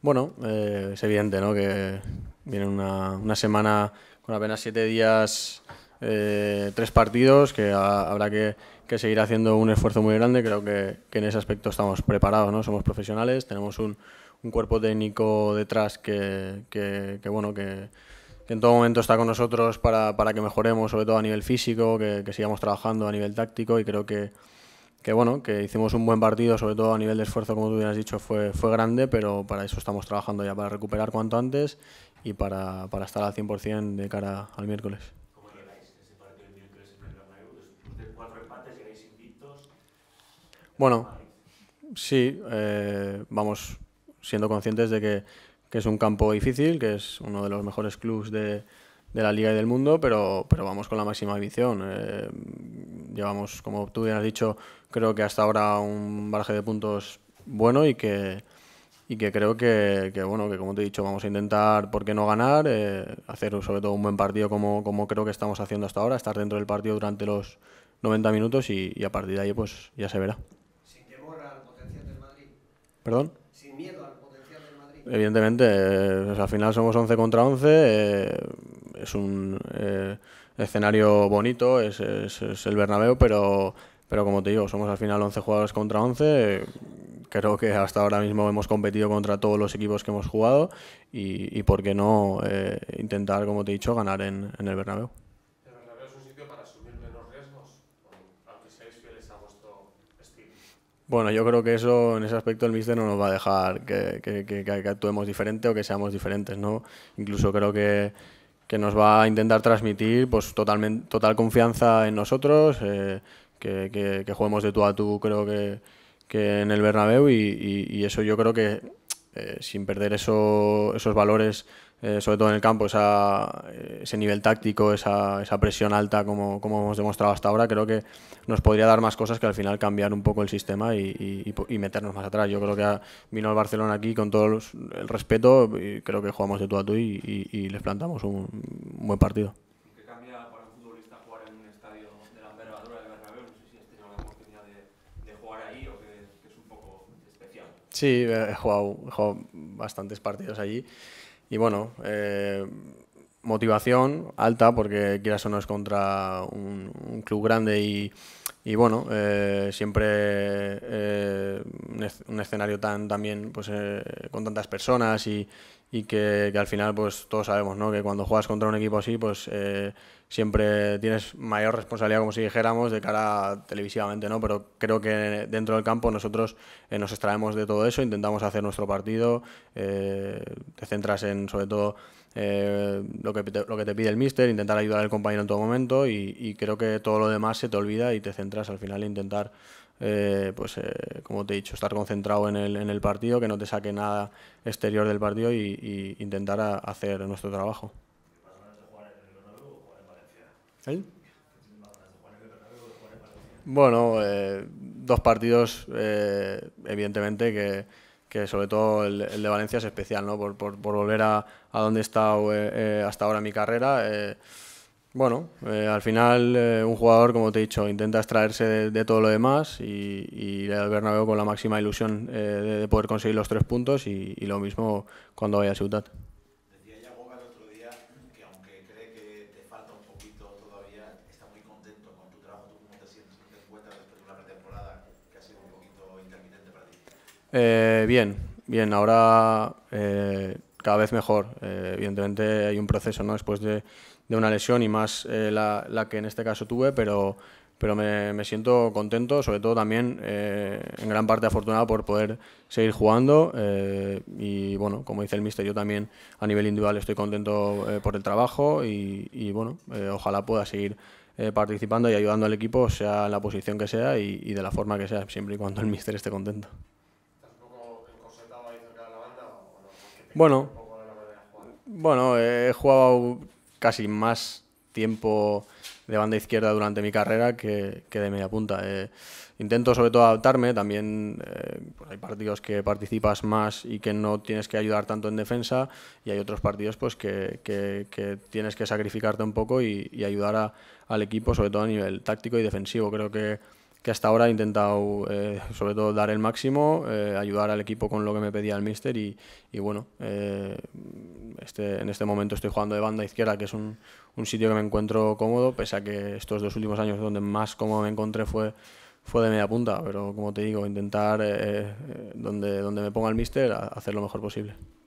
Bueno, eh, es evidente ¿no? que viene una, una semana con apenas siete días, eh, tres partidos, que habrá que, seguir haciendo un esfuerzo muy grande. Creo que, que en ese aspecto estamos preparados, ¿no? somos profesionales, tenemos un, un cuerpo técnico detrás que, bueno, que, en todo momento está con nosotros para, para, que mejoremos, sobre todo a nivel físico, que sigamos trabajando a nivel táctico y creo que, que bueno, que hicimos un buen partido, sobre todo a nivel de esfuerzo, como tú bien has dicho, fue, fue grande, pero para eso estamos trabajando ya, para recuperar cuanto antes y para, para estar al 100% de cara al miércoles. ¿Cómo partido cuatro empates invictos. Bueno, sí, eh, vamos siendo conscientes de que, que, es un campo difícil, que es uno de los mejores clubes de, de la liga y del mundo, pero, pero vamos con la máxima ambición. Eh, llevamos, como tú bien has dicho, creo que hasta ahora un baraje de puntos bueno y que, que creo que, bueno, que como te he dicho, vamos a intentar, ¿por qué no ganar? Eh, hacer sobre todo un buen partido como, como creo que estamos haciendo hasta ahora, estar dentro del partido durante los 90 minutos y, a partir de ahí pues ya se verá. Sin temor al potencial del Madrid. ¿Perdón? Sin miedo al potencial del Madrid. Evidentemente, eh, pues, al final somos 11 contra 11 es un eh, escenario bonito, es, es, el Bernabéu, pero, pero como te digo, somos al final 11 jugadores contra 11. Creo que hasta ahora mismo hemos competido contra todos los equipos que hemos jugado y, y por qué no eh, intentar, como te he dicho, ganar en, en el Bernabéu. ¿El es un sitio para menos riesgos, Bueno, yo creo que eso, en ese aspecto, el míster no nos va a dejar que, que, que, que actuemos diferente o que seamos diferentes, ¿no? Incluso creo que que nos va a intentar transmitir pues, totalmente, total confianza en nosotros, eh, que, que, juguemos de tú a tú creo que, que en el Bernabéu y, y, eso yo creo que eh, sin perder eso, esos valores eh, sobre todo en el campo, eh, ese nivel táctico, esa, esa presión alta como, como, hemos demostrado hasta ahora, creo que nos podría dar más cosas que al final cambiar un poco el sistema y, meternos más atrás. Yo creo que vino el Barcelona aquí con todo el respeto y creo que jugamos de tú a tú y, les plantamos un, buen partido. ¿Qué cambia para un futbolista jugar en un estadio de la No sé si has tenido la oportunidad de, jugar ahí o que, es un poco especial. Sí, he jugado, he jugado bastantes partidos allí. Y bueno, eh, motivación alta, porque quieras o no es contra un club grande y, y bueno, eh, siempre eh, un escenario tan también pues, eh, con tantas personas y, que, al final pues todos sabemos que cuando juegas contra un equipo así pues siempre tienes mayor responsabilidad como si dijéramos de cara televisivamente, ¿no? pero creo que dentro del campo nosotros nos extraemos de todo eso, intentamos hacer nuestro partido, te centras en sobre todo lo, que te, lo que te pide el míster, intentar ayudar al compañero en todo momento y creo que todo lo demás se te olvida y te centras al final intentar, eh, pues eh, como te he dicho, estar concentrado en el, en el, partido, que no te saque nada exterior del partido y, intentar hacer nuestro trabajo. ¿El? Bueno, eh, dos partidos, evidentemente, que, que, sobre todo el, de Valencia es especial, ¿no? Por, por, volver a, a donde he estado hasta ahora mi carrera. Bueno, eh, al final eh, un jugador, como te he dicho, intenta extraerse de, todo lo demás y, y al Bernabéu con la máxima ilusión eh, de, poder conseguir los tres puntos y, y lo mismo cuando vaya a Ciudad. Decía Yagoba el otro día que aunque cree que te falta un poquito todavía, está muy contento con tu trabajo. ¿Tú cómo te sientes? ¿Te encuentras después de una pretemporada que ha sido un poquito intermitente para ti? Eh, bien, bien. Ahora eh, cada vez mejor. Eh, evidentemente hay un proceso ¿no? después de, de una lesión y más eh, la, la, que en este caso tuve, pero, pero me, me siento contento, sobre todo también eh, en gran parte afortunado por poder seguir jugando. y bueno, como dice el mister, yo también a nivel individual estoy contento por el trabajo y, y bueno, ojalá pueda seguir participando y ayudando al equipo, sea en la posición que sea y, y de la forma que sea, siempre y cuando el mister esté contento. Bueno, bueno, he jugado casi más tiempo de banda izquierda durante mi carrera que, que de media punta. Eh, intento sobre todo adaptarme, también eh, pues hay partidos que participas más y que no tienes que ayudar tanto en defensa y hay otros partidos pues que, que, tienes que sacrificarte un poco y, y ayudar al equipo, sobre todo a nivel táctico y defensivo. Creo que que hasta ahora he intentado eh, sobre todo dar el máximo, eh, ayudar al equipo con lo que me pedía el míster y, bueno, eh, este, en este momento estoy jugando de banda izquierda, que es un, sitio que me encuentro cómodo, pese a que estos dos últimos años donde más cómodo me encontré fue, fue de media punta, pero como te digo, intentar donde, donde me ponga el míster, hacer lo mejor posible.